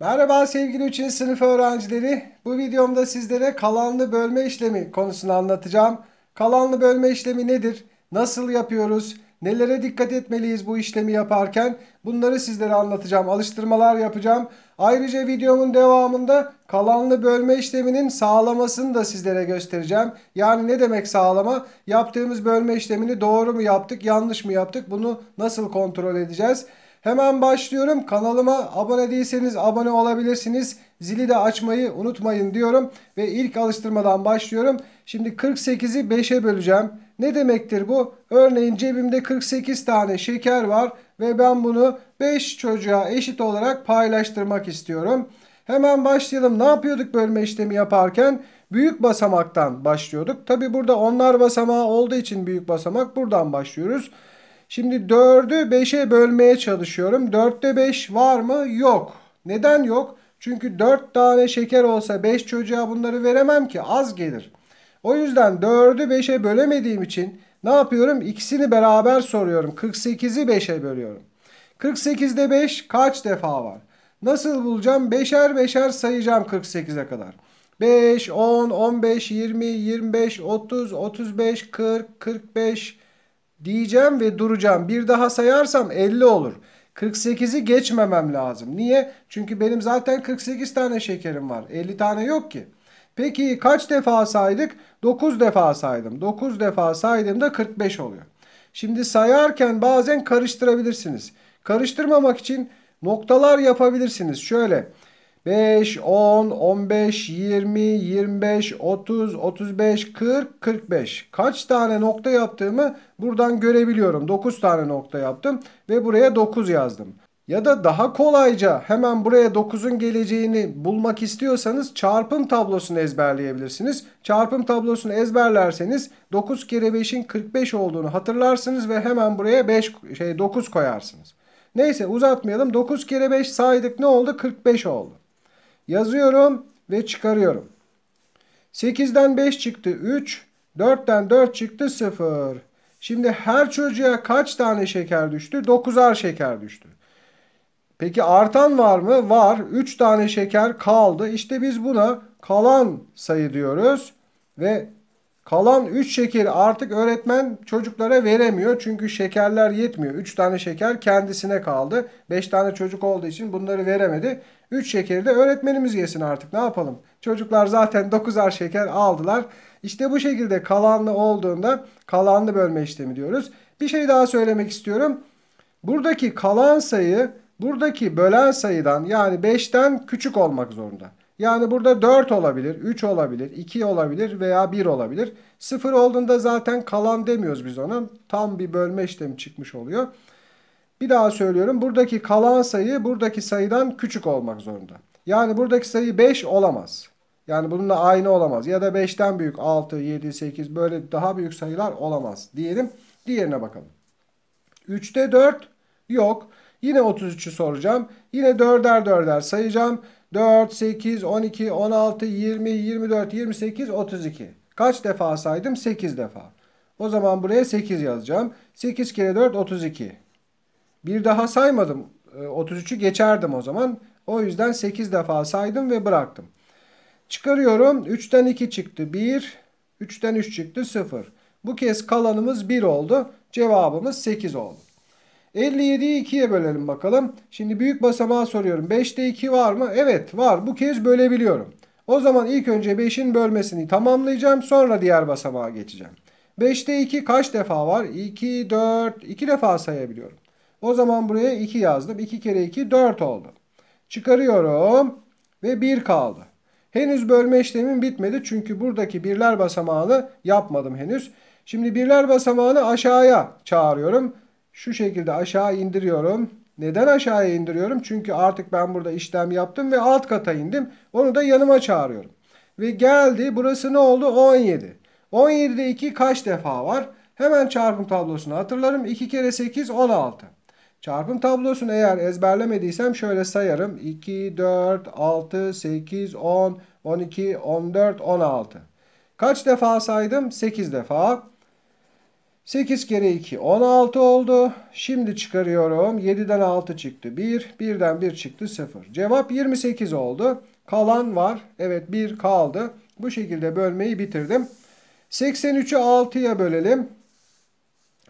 Merhaba sevgili 3. sınıf öğrencileri. Bu videomda sizlere kalanlı bölme işlemi konusunu anlatacağım. Kalanlı bölme işlemi nedir? Nasıl yapıyoruz? Nelere dikkat etmeliyiz bu işlemi yaparken? Bunları sizlere anlatacağım. Alıştırmalar yapacağım. Ayrıca videomun devamında kalanlı bölme işleminin sağlamasını da sizlere göstereceğim. Yani ne demek sağlama? Yaptığımız bölme işlemini doğru mu yaptık, yanlış mı yaptık? Bunu nasıl kontrol edeceğiz? Hemen başlıyorum. Kanalıma abone değilseniz abone olabilirsiniz. Zili de açmayı unutmayın diyorum. Ve ilk alıştırmadan başlıyorum. Şimdi 48'i 5'e böleceğim. Ne demektir bu? Örneğin cebimde 48 tane şeker var ve ben bunu 5 çocuğa eşit olarak paylaştırmak istiyorum. Hemen başlayalım. Ne yapıyorduk bölme işlemi yaparken? Büyük basamaktan başlıyorduk. Tabi burada onlar basamağı olduğu için büyük basamak buradan başlıyoruz. Şimdi 4'ü 5'e bölmeye çalışıyorum. 4'te 5 var mı? Yok. Neden yok? Çünkü 4 tane şeker olsa 5 çocuğa bunları veremem ki az gelir. O yüzden 4'ü 5'e bölemediğim için ne yapıyorum? İkisini beraber soruyorum. 48'i 5'e bölüyorum. 48'de 5 kaç defa var? Nasıl bulacağım? 5'er 5'er sayacağım 48'e kadar. 5, 10, 15, 20, 25, 30, 35, 40, 45, diyeceğim ve duracağım. Bir daha sayarsam 50 olur. 48'i geçmemem lazım. Niye? Çünkü benim zaten 48 tane şekerim var. 50 tane yok ki. Peki kaç defa saydık? 9 defa saydım. 9 defa saydığımda 45 oluyor. Şimdi sayarken bazen karıştırabilirsiniz. Karıştırmamak için noktalar yapabilirsiniz. Şöyle 5, 10, 15, 20, 25, 30, 35, 40, 45. Kaç tane nokta yaptığımı buradan görebiliyorum. 9 tane nokta yaptım ve buraya 9 yazdım. Ya da daha kolayca hemen buraya 9'un geleceğini bulmak istiyorsanız çarpım tablosunu ezberleyebilirsiniz. Çarpım tablosunu ezberlerseniz 9 kere 5'in 45 olduğunu hatırlarsınız ve hemen buraya 5 şey 9 koyarsınız. Neyse uzatmayalım. 9 kere 5 saydık ne oldu? 45 oldu. Yazıyorum ve çıkarıyorum. 8'den 5 çıktı 3. 4'ten 4 çıktı 0. Şimdi her çocuğa kaç tane şeker düştü? 9'ar şeker düştü. Peki artan var mı? Var. 3 tane şeker kaldı. İşte biz buna kalan sayı diyoruz. Ve kalan 3 şeker artık öğretmen çocuklara veremiyor. Çünkü şekerler yetmiyor. 3 tane şeker kendisine kaldı. 5 tane çocuk olduğu için bunları veremedi. 3 şekeri de öğretmenimiz yesin artık ne yapalım. Çocuklar zaten 9'ar şeker aldılar. İşte bu şekilde kalanlı olduğunda kalanlı bölme işlemi diyoruz. Bir şey daha söylemek istiyorum. Buradaki kalan sayı buradaki bölen sayıdan yani 5'ten küçük olmak zorunda. Yani burada 4 olabilir, 3 olabilir, 2 olabilir veya 1 olabilir. 0 olduğunda zaten kalan demiyoruz biz ona. Tam bir bölme işlemi çıkmış oluyor. Bir daha söylüyorum. Buradaki kalan sayı buradaki sayıdan küçük olmak zorunda. Yani buradaki sayı 5 olamaz. Yani bununla aynı olamaz. Ya da 5'ten büyük 6, 7, 8 böyle daha büyük sayılar olamaz diyelim. Diğerine bakalım. 3'te 4 yok. Yine 33'ü soracağım. Yine 4'er 4'er sayacağım. 4, 8, 12, 16, 20, 24, 28, 32. Kaç defa saydım? 8 defa. O zaman buraya 8 yazacağım. 8 kere 4, 32. Bir daha saymadım. 33'ü ee, geçerdim o zaman. O yüzden 8 defa saydım ve bıraktım. Çıkarıyorum. 3'ten 2 çıktı 1. 3'ten 3 çıktı 0. Bu kez kalanımız 1 oldu. Cevabımız 8 oldu. 57'yi 2'ye bölelim bakalım. Şimdi büyük basamağa soruyorum. 5'te 2 var mı? Evet var. Bu kez bölebiliyorum. O zaman ilk önce 5'in bölmesini tamamlayacağım. Sonra diğer basamağa geçeceğim. 5'te 2 kaç defa var? 2, 4, 2 defa sayabiliyorum. O zaman buraya 2 yazdım. 2 kere 2 4 oldu. Çıkarıyorum ve 1 kaldı. Henüz bölme işlemim bitmedi çünkü buradaki birler basamağını yapmadım henüz. Şimdi birler basamağını aşağıya çağırıyorum. Şu şekilde aşağı indiriyorum. Neden aşağıya indiriyorum? Çünkü artık ben burada işlem yaptım ve alt kata indim. Onu da yanıma çağırıyorum. Ve geldi. Burası ne oldu? 17. 17'de 2 kaç defa var? Hemen çarpım tablosunu hatırlarım. 2 kere 8 16. Çarpım tablosunu eğer ezberlemediysem şöyle sayarım. 2, 4, 6, 8, 10, 12, 14, 16. Kaç defa saydım? 8 defa. 8 kere 2 16 oldu. Şimdi çıkarıyorum. 7'den 6 çıktı 1. 1'den 1 çıktı 0. Cevap 28 oldu. Kalan var. Evet 1 kaldı. Bu şekilde bölmeyi bitirdim. 83'ü 6'ya bölelim.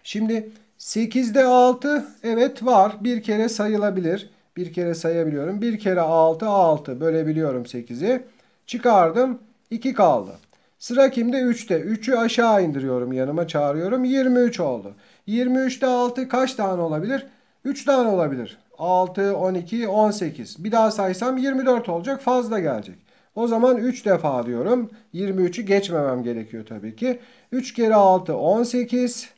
Şimdi 8'de 6 evet var. Bir kere sayılabilir. Bir kere sayabiliyorum. Bir kere 6 6 bölebiliyorum 8'i. Çıkardım 2 kaldı. Sıra kimde? 3'te. 3'ü aşağı indiriyorum yanıma çağırıyorum. 23 oldu. 23'te 6 kaç tane olabilir? 3 tane olabilir. 6, 12, 18. Bir daha saysam 24 olacak fazla gelecek. O zaman 3 defa diyorum. 23'ü geçmemem gerekiyor tabii ki. 3 kere 6 18.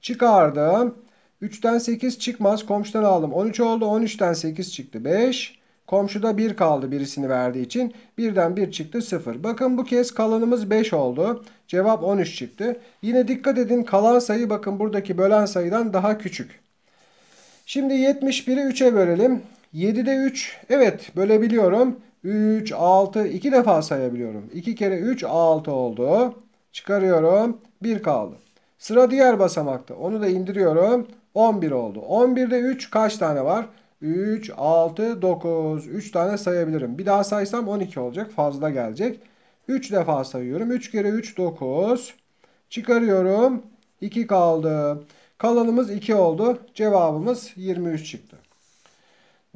Çıkardım. 3'ten 8 çıkmaz. Komşudan aldım. 13 oldu. 13'ten 8 çıktı. 5. Komşuda 1 kaldı birisini verdiği için. 1'den 1 çıktı 0. Bakın bu kez kalanımız 5 oldu. Cevap 13 çıktı. Yine dikkat edin kalan sayı bakın buradaki bölen sayıdan daha küçük. Şimdi 71'i 3'e bölelim. 7'de 3 evet bölebiliyorum. 3, 6 2 defa sayabiliyorum. 2 kere 3 6 oldu. Çıkarıyorum 1 kaldı. Sıra diğer basamakta. Onu da indiriyorum. 11 oldu. 11'de 3 kaç tane var? 3, 6, 9. 3 tane sayabilirim. Bir daha saysam 12 olacak. Fazla gelecek. 3 defa sayıyorum. 3 kere 3, 9. Çıkarıyorum. 2 kaldı. Kalanımız 2 oldu. Cevabımız 23 çıktı.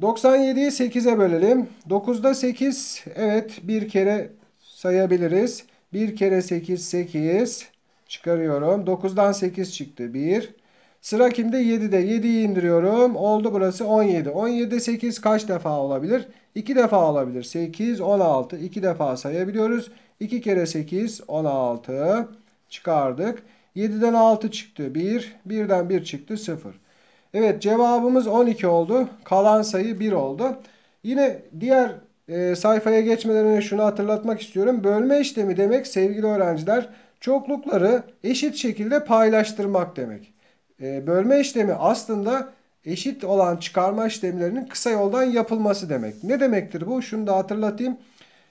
97'yi 8'e bölelim. 9'da 8. Evet bir kere sayabiliriz. 1 kere 8, 8. Çıkarıyorum. 9'dan 8 çıktı. 1. Sıra kimde? 7'de. 7'yi indiriyorum. Oldu burası 17. 17'de 8 kaç defa olabilir? 2 defa olabilir. 8, 16. 2 defa sayabiliyoruz. 2 kere 8, 16. Çıkardık. 7'den 6 çıktı. 1. 1'den 1 çıktı. 0. Evet cevabımız 12 oldu. Kalan sayı 1 oldu. Yine diğer e, sayfaya geçmeden önce şunu hatırlatmak istiyorum. Bölme işlemi demek sevgili öğrenciler çoklukları eşit şekilde paylaştırmak demek. E, bölme işlemi aslında eşit olan çıkarma işlemlerinin kısa yoldan yapılması demek. Ne demektir bu? Şunu da hatırlatayım.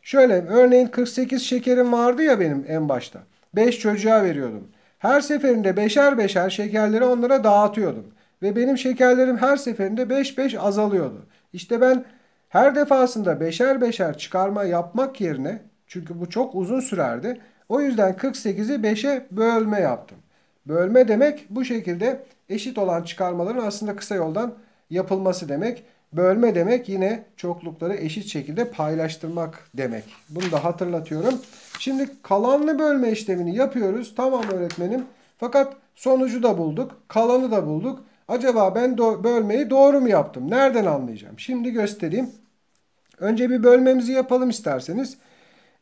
Şöyle örneğin 48 şekerim vardı ya benim en başta. 5 çocuğa veriyordum. Her seferinde beşer beşer şekerleri onlara dağıtıyordum. Ve benim şekerlerim her seferinde 5-5 azalıyordu. İşte ben her defasında beşer beşer çıkarma yapmak yerine çünkü bu çok uzun sürerdi. O yüzden 48'i 5'e bölme yaptım. Bölme demek bu şekilde eşit olan çıkarmaların aslında kısa yoldan yapılması demek. Bölme demek yine çoklukları eşit şekilde paylaştırmak demek. Bunu da hatırlatıyorum. Şimdi kalanlı bölme işlemini yapıyoruz. Tamam öğretmenim. Fakat sonucu da bulduk. Kalanı da bulduk. Acaba ben do bölmeyi doğru mu yaptım? Nereden anlayacağım? Şimdi göstereyim. Önce bir bölmemizi yapalım isterseniz.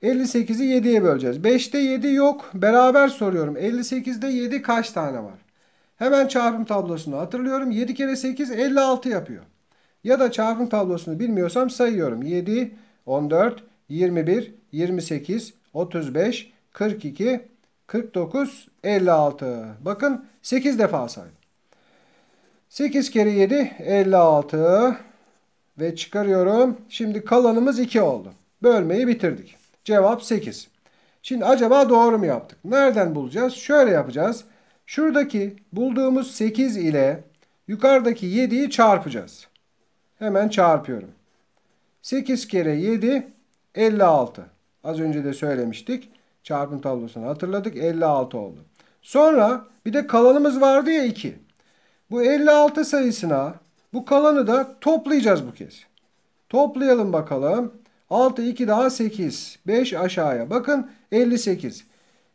58'i 7'ye böleceğiz. 5'te 7 yok. Beraber soruyorum. 58'de 7 kaç tane var? Hemen çarpım tablosunu hatırlıyorum. 7 kere 8 56 yapıyor. Ya da çarpım tablosunu bilmiyorsam sayıyorum. 7, 14, 21, 28, 35, 42, 49, 56. Bakın 8 defa saydım. 8 kere 7 56 ve çıkarıyorum. Şimdi kalanımız 2 oldu. Bölmeyi bitirdik. Cevap 8. Şimdi acaba doğru mu yaptık? Nereden bulacağız? Şöyle yapacağız. Şuradaki bulduğumuz 8 ile yukarıdaki 7'yi çarpacağız. Hemen çarpıyorum. 8 kere 7 56. Az önce de söylemiştik. Çarpım tablosunu hatırladık. 56 oldu. Sonra bir de kalanımız vardı ya 2. Bu 56 sayısına bu kalanı da toplayacağız bu kez. Toplayalım bakalım. 6 2 daha 8. 5 aşağıya. Bakın 58.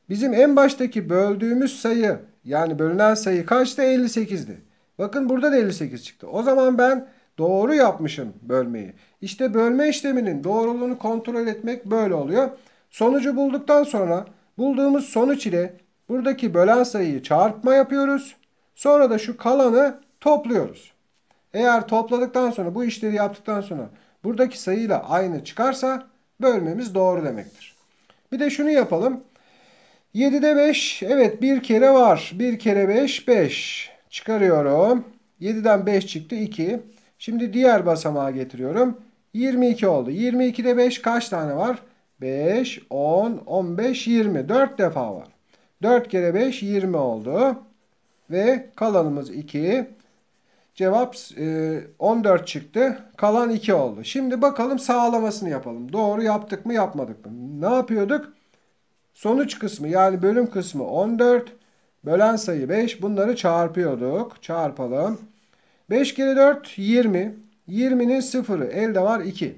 Bizim en baştaki böldüğümüz sayı yani bölünen sayı kaçtı? 58'di. Bakın burada da 58 çıktı. O zaman ben doğru yapmışım bölmeyi. İşte bölme işleminin doğruluğunu kontrol etmek böyle oluyor. Sonucu bulduktan sonra bulduğumuz sonuç ile buradaki bölen sayıyı çarpma yapıyoruz. Sonra da şu kalanı topluyoruz. Eğer topladıktan sonra bu işleri yaptıktan sonra buradaki sayıyla aynı çıkarsa bölmemiz doğru demektir. Bir de şunu yapalım. 7'de 5 evet bir kere var. Bir kere 5 5 çıkarıyorum. 7'den 5 çıktı 2. Şimdi diğer basamağa getiriyorum. 22 oldu. 22'de 5 kaç tane var? 5, 10, 15, 20. 4 defa var. 4 kere 5 20 oldu. Ve kalanımız 2. Cevap 14 e, çıktı. Kalan 2 oldu. Şimdi bakalım sağlamasını yapalım. Doğru yaptık mı yapmadık mı? Ne yapıyorduk? Sonuç kısmı yani bölüm kısmı 14. Bölen sayı 5. Bunları çarpıyorduk. Çarpalım. 5 kere 4 20. 20'nin sıfırı elde var 2.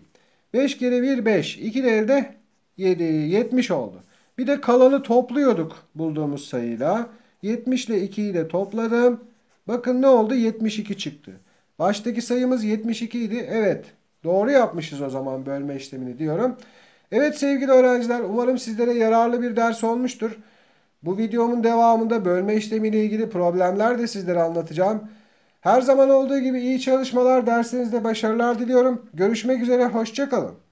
5 kere 1 5. 2 de elde 7. 70 oldu. Bir de kalanı topluyorduk bulduğumuz sayıyla. 70 ile 2'yi de topladım. Bakın ne oldu? 72 çıktı. Baştaki sayımız 72 idi. Evet. Doğru yapmışız o zaman bölme işlemini diyorum. Evet sevgili öğrenciler umarım sizlere yararlı bir ders olmuştur. Bu videomun devamında bölme işlemiyle ilgili problemler de sizlere anlatacağım. Her zaman olduğu gibi iyi çalışmalar dersinizde başarılar diliyorum. Görüşmek üzere hoşçakalın.